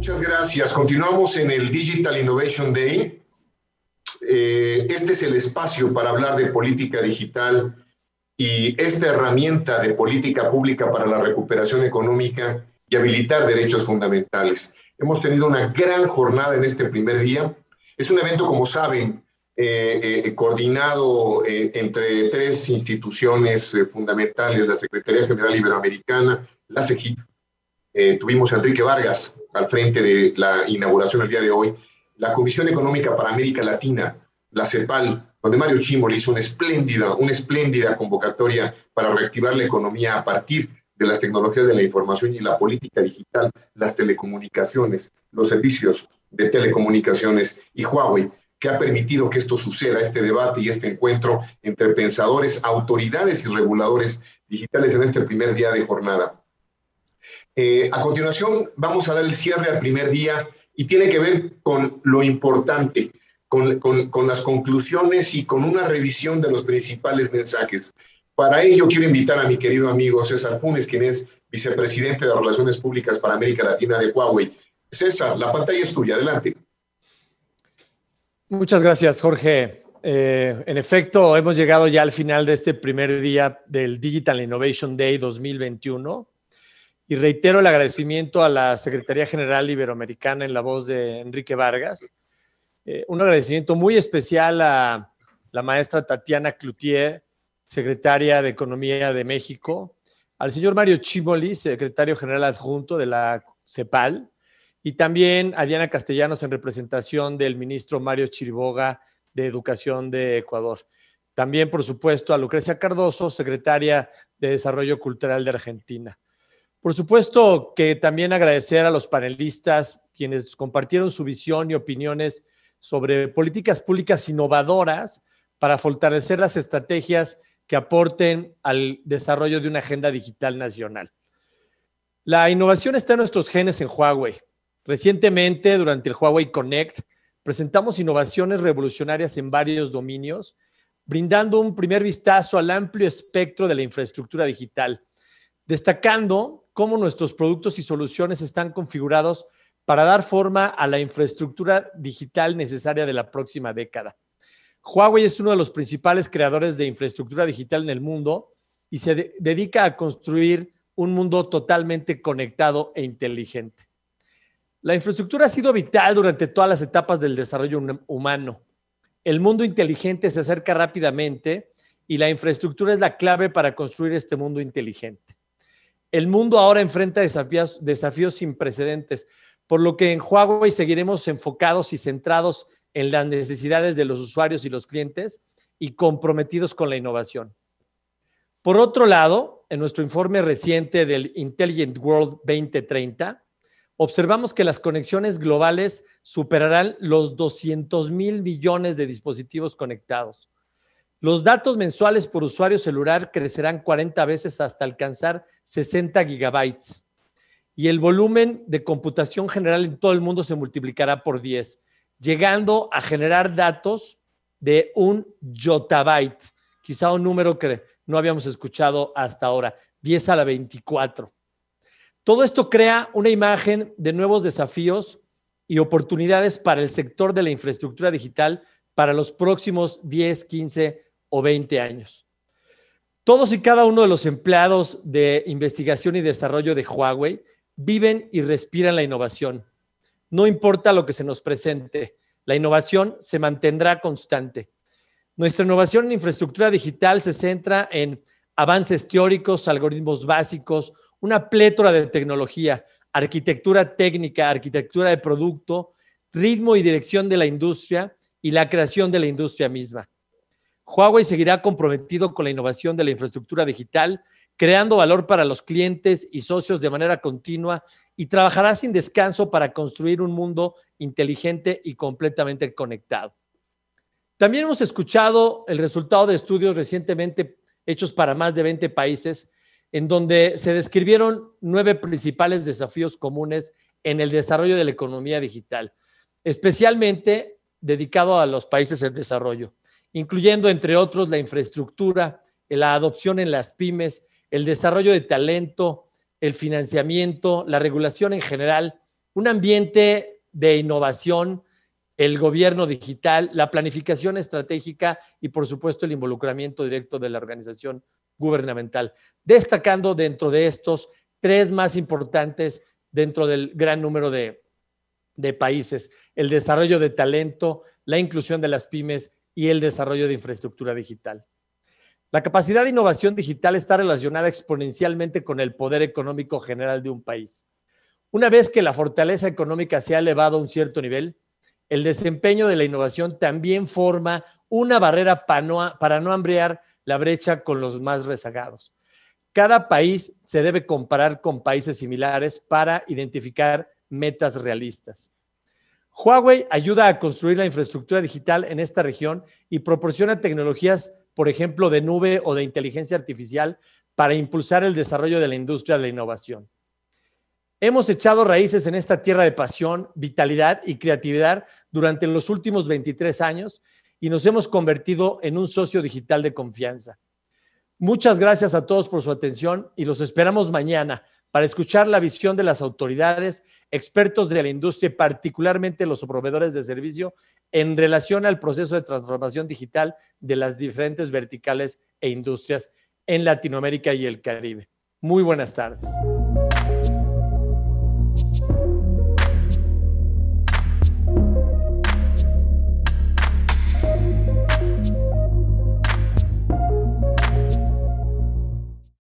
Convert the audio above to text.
Muchas gracias. Continuamos en el Digital Innovation Day. Eh, este es el espacio para hablar de política digital y esta herramienta de política pública para la recuperación económica y habilitar derechos fundamentales. Hemos tenido una gran jornada en este primer día. Es un evento, como saben, eh, eh, coordinado entre tres instituciones fundamentales, la Secretaría General Iberoamericana, la CEGIP eh, tuvimos a Enrique Vargas al frente de la inauguración el día de hoy, la Comisión Económica para América Latina, la CEPAL, donde Mario Chimol hizo una espléndida, una espléndida convocatoria para reactivar la economía a partir de las tecnologías de la información y la política digital, las telecomunicaciones, los servicios de telecomunicaciones y Huawei, que ha permitido que esto suceda, este debate y este encuentro entre pensadores, autoridades y reguladores digitales en este primer día de jornada. Eh, a continuación, vamos a dar el cierre al primer día y tiene que ver con lo importante, con, las conclusiones y con una revisión de los principales mensajes. Para ello, quiero invitar a mi querido amigo César Funes, quien es vicepresidente de Relaciones Públicas para América Latina de Huawei. César, la pantalla es tuya, adelante. Muchas gracias, Jorge. Eh, en efecto, hemos llegado ya al final de este primer día del Digital Innovation Day 2021. Y reitero el agradecimiento a la Secretaría General Iberoamericana en la voz de Enrique Vargas. Eh, un agradecimiento muy especial a la maestra Tatiana Cloutier, secretaria de Economía de México, al señor Mario Chimoli, secretario general adjunto de la CEPAL, y también a Diana Castellanos en representación del ministro Mario Chiriboga de Educación de Ecuador. También, por supuesto, a Lucrecia Cardoso, secretaria de Desarrollo Cultural de Argentina. Por supuesto que también agradecer a los panelistas quienes compartieron su visión y opiniones sobre políticas públicas innovadoras para fortalecer las estrategias que aporten al desarrollo de una agenda digital nacional. La innovación está en nuestros genes en Huawei. Recientemente, durante el Huawei Connect, presentamos innovaciones revolucionarias en varios dominios, brindando un primer vistazo al amplio espectro de la infraestructura digital, destacando cómo nuestros productos y soluciones están configurados para dar forma a la infraestructura digital necesaria de la próxima década. Huawei es uno de los principales creadores de infraestructura digital en el mundo y se dedica a construir un mundo totalmente conectado e inteligente. La infraestructura ha sido vital durante todas las etapas del desarrollo humano. El mundo inteligente se acerca rápidamente y la infraestructura es la clave para construir este mundo inteligente. El mundo ahora enfrenta desafíos, desafíos sin precedentes, por lo que en Huawei seguiremos enfocados y centrados en las necesidades de los usuarios y los clientes y comprometidos con la innovación. Por otro lado, en nuestro informe reciente del Intelligent World 2030, observamos que las conexiones globales superarán los 200 mil millones de dispositivos conectados, los datos mensuales por usuario celular crecerán 40 veces hasta alcanzar 60 gigabytes. Y el volumen de computación general en todo el mundo se multiplicará por 10, llegando a generar datos de un jotabyte, quizá un número que no habíamos escuchado hasta ahora, 10 a la 24. Todo esto crea una imagen de nuevos desafíos y oportunidades para el sector de la infraestructura digital para los próximos 10, 15, o 20 años. Todos y cada uno de los empleados de investigación y desarrollo de Huawei viven y respiran la innovación. No importa lo que se nos presente, la innovación se mantendrá constante. Nuestra innovación en infraestructura digital se centra en avances teóricos, algoritmos básicos, una plétora de tecnología, arquitectura técnica, arquitectura de producto, ritmo y dirección de la industria y la creación de la industria misma. Huawei seguirá comprometido con la innovación de la infraestructura digital, creando valor para los clientes y socios de manera continua y trabajará sin descanso para construir un mundo inteligente y completamente conectado. También hemos escuchado el resultado de estudios recientemente hechos para más de 20 países, en donde se describieron nueve principales desafíos comunes en el desarrollo de la economía digital, especialmente dedicado a los países en desarrollo incluyendo, entre otros, la infraestructura, la adopción en las pymes, el desarrollo de talento, el financiamiento, la regulación en general, un ambiente de innovación, el gobierno digital, la planificación estratégica y, por supuesto, el involucramiento directo de la organización gubernamental, destacando dentro de estos tres más importantes dentro del gran número de, países, el desarrollo de talento, la inclusión de las pymes y el desarrollo de infraestructura digital. La capacidad de innovación digital está relacionada exponencialmente con el poder económico general de un país. Una vez que la fortaleza económica se ha elevado a un cierto nivel, el desempeño de la innovación también forma una barrera para no, para la brecha con los más rezagados. Cada país se debe comparar con países similares para identificar metas realistas. Huawei ayuda a construir la infraestructura digital en esta región y proporciona tecnologías, por ejemplo, de nube o de inteligencia artificial para impulsar el desarrollo de la industria de la innovación. Hemos echado raíces en esta tierra de pasión, vitalidad y creatividad durante los últimos 23 años y nos hemos convertido en un socio digital de confianza. Muchas gracias a todos por su atención y los esperamos mañana para escuchar la visión de las autoridades, expertos de la industria y particularmente los proveedores de servicio en relación al proceso de transformación digital de las diferentes verticales e industrias en Latinoamérica y el Caribe. Muy buenas tardes.